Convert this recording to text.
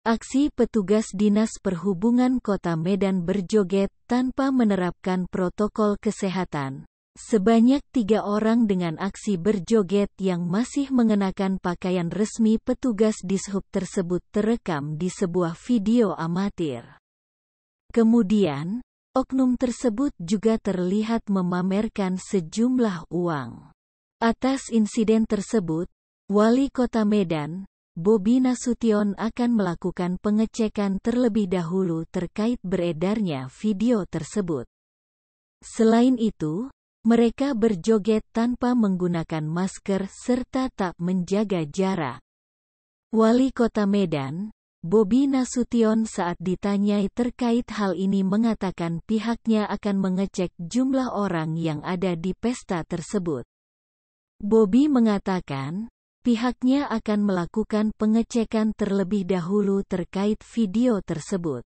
Aksi petugas Dinas Perhubungan Kota Medan berjoget tanpa menerapkan protokol kesehatan. Sebanyak tiga orang dengan aksi berjoget yang masih mengenakan pakaian resmi petugas dishub tersebut terekam di sebuah video amatir. Kemudian, oknum tersebut juga terlihat memamerkan sejumlah uang. Atas insiden tersebut, Wali Kota Medan, Bobi Nasution akan melakukan pengecekan terlebih dahulu terkait beredarnya video tersebut. Selain itu, mereka berjoget tanpa menggunakan masker serta tak menjaga jarak. Wali Kota Medan, Bobi Nasution saat ditanyai terkait hal ini mengatakan pihaknya akan mengecek jumlah orang yang ada di pesta tersebut. Bobi mengatakan, Pihaknya akan melakukan pengecekan terlebih dahulu terkait video tersebut.